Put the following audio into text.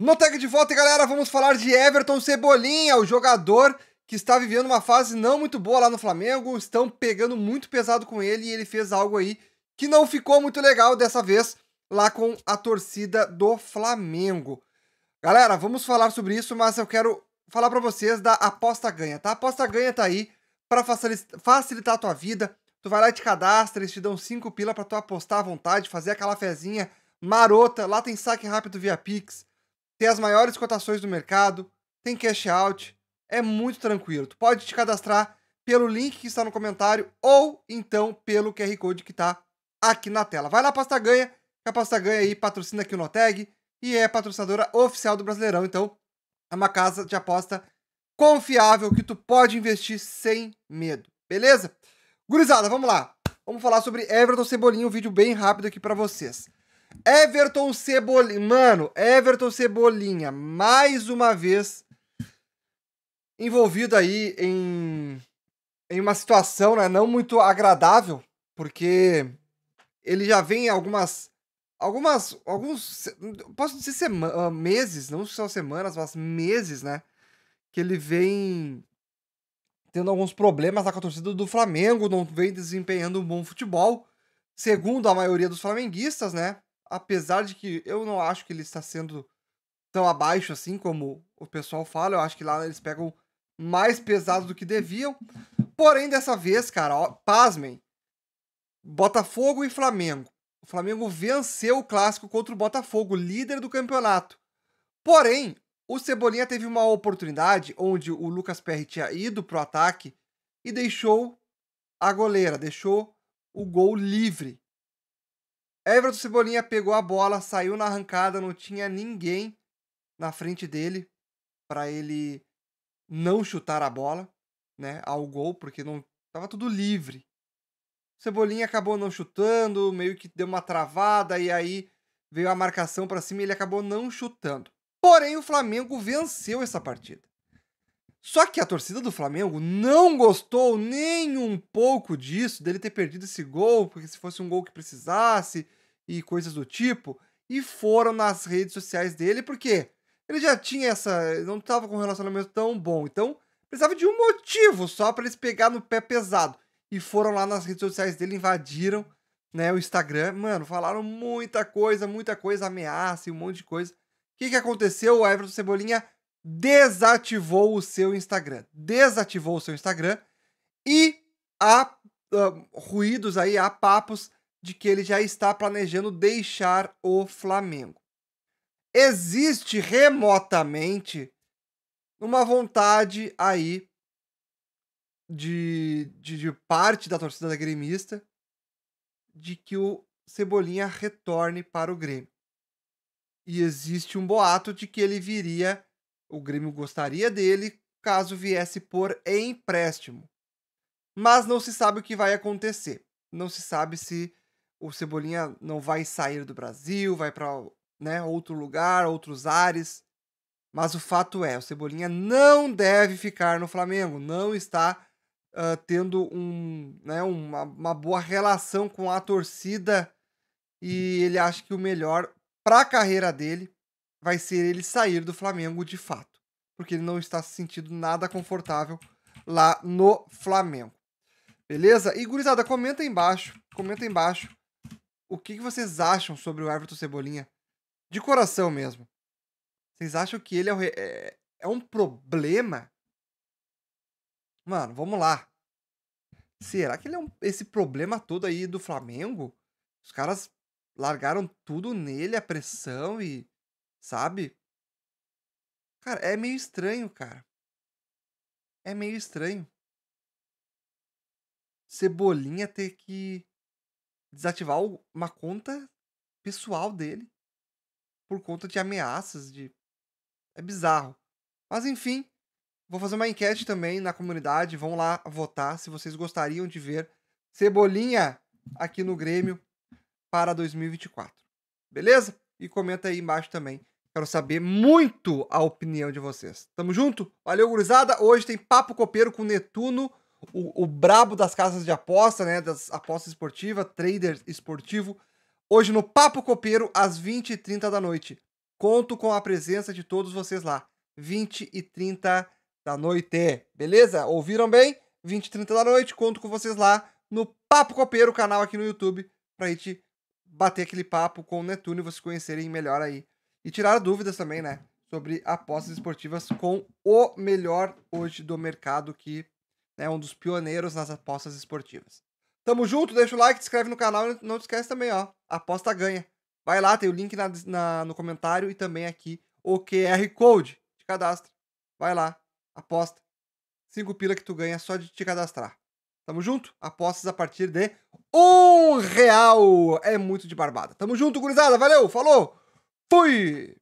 No tag de volta, galera, vamos falar de Everton Cebolinha, o jogador que está vivendo uma fase não muito boa lá no Flamengo. Estão pegando muito pesado com ele e ele fez algo aí que não ficou muito legal dessa vez lá com a torcida do Flamengo. Galera, vamos falar sobre isso, mas eu quero falar para vocês da aposta ganha, tá? A aposta ganha tá aí para facilitar a tua vida. Tu vai lá e te cadastra, eles te dão 5 pila para tu apostar à vontade, fazer aquela fezinha marota. Lá tem saque rápido via Pix tem as maiores cotações do mercado, tem cash out, é muito tranquilo. Tu pode te cadastrar pelo link que está no comentário ou então pelo QR Code que está aqui na tela. Vai lá, Pasta Ganha, que a Pasta Ganha aí patrocina aqui o Noteg e é patrocinadora oficial do Brasileirão. Então, é uma casa de aposta confiável que tu pode investir sem medo, beleza? Gurizada, vamos lá. Vamos falar sobre Everton Cebolinha, um vídeo bem rápido aqui para vocês. Everton Cebolinha. Mano, Everton Cebolinha, mais uma vez envolvido aí em, em uma situação né, não muito agradável, porque ele já vem algumas. Algumas. Alguns. Posso dizer sema, ah, meses, não só semanas, mas meses, né? Que ele vem tendo alguns problemas com a torcida do Flamengo, não vem desempenhando um bom futebol, segundo a maioria dos flamenguistas, né? apesar de que eu não acho que ele está sendo tão abaixo assim como o pessoal fala, eu acho que lá eles pegam mais pesado do que deviam. Porém, dessa vez, cara, ó, pasmem. Botafogo e Flamengo. O Flamengo venceu o clássico contra o Botafogo, líder do campeonato. Porém, o Cebolinha teve uma oportunidade onde o Lucas Perry tinha ido pro ataque e deixou a goleira, deixou o gol livre. Everton Cebolinha pegou a bola, saiu na arrancada, não tinha ninguém na frente dele para ele não chutar a bola, né, ao gol, porque não tava tudo livre. Cebolinha acabou não chutando, meio que deu uma travada e aí veio a marcação para cima e ele acabou não chutando. Porém, o Flamengo venceu essa partida. Só que a torcida do Flamengo não gostou nem um pouco disso, dele ter perdido esse gol, porque se fosse um gol que precisasse, e coisas do tipo, e foram nas redes sociais dele, porque ele já tinha essa. não estava com um relacionamento tão bom. Então, precisava de um motivo só para eles pegar no pé pesado. E foram lá nas redes sociais dele, invadiram né, o Instagram. Mano, falaram muita coisa, muita coisa, ameaça e um monte de coisa. O que, que aconteceu? O Everton Cebolinha desativou o seu Instagram. Desativou o seu Instagram. E há uh, ruídos aí, há papos de que ele já está planejando deixar o Flamengo. Existe remotamente uma vontade aí de, de, de parte da torcida da gremista de que o Cebolinha retorne para o Grêmio. E existe um boato de que ele viria, o Grêmio gostaria dele caso viesse por empréstimo. Mas não se sabe o que vai acontecer. Não se sabe se o Cebolinha não vai sair do Brasil, vai para né, outro lugar, outros ares. Mas o fato é, o Cebolinha não deve ficar no Flamengo, não está uh, tendo um, né, uma, uma boa relação com a torcida e ele acha que o melhor para a carreira dele vai ser ele sair do Flamengo de fato, porque ele não está se sentindo nada confortável lá no Flamengo. Beleza? E gurizada, comenta aí embaixo, comenta aí embaixo o que, que vocês acham sobre o Everton Cebolinha? De coração mesmo. Vocês acham que ele é, é, é um problema? Mano, vamos lá. Será que ele é um, esse problema todo aí do Flamengo? Os caras largaram tudo nele, a pressão e. Sabe? Cara, é meio estranho, cara. É meio estranho. Cebolinha ter que desativar uma conta pessoal dele por conta de ameaças de é bizarro. Mas enfim, vou fazer uma enquete também na comunidade, vão lá votar se vocês gostariam de ver Cebolinha aqui no Grêmio para 2024. Beleza? E comenta aí embaixo também. Quero saber muito a opinião de vocês. Tamo junto? Valeu, gurizada. Hoje tem papo copeiro com Netuno o, o brabo das casas de aposta, né? Das apostas esportivas, trader esportivo. Hoje no Papo Copeiro, às 20h30 da noite. Conto com a presença de todos vocês lá. 20 e 30 da noite. Beleza? Ouviram bem? 20 e 30 da noite. Conto com vocês lá no Papo Copeiro, canal aqui no YouTube, pra gente bater aquele papo com o Netuno e vocês conhecerem melhor aí. E tirar dúvidas também, né? Sobre apostas esportivas com o melhor hoje do mercado que né, um dos pioneiros nas apostas esportivas. Tamo junto, deixa o like, se inscreve no canal e não esquece também, ó. Aposta ganha. Vai lá, tem o link na, na, no comentário e também aqui o QR Code de cadastro. Vai lá, aposta. Cinco pila que tu ganha só de te cadastrar. Tamo junto? Apostas a partir de um real. É muito de barbada. Tamo junto, gurizada. Valeu, falou, fui!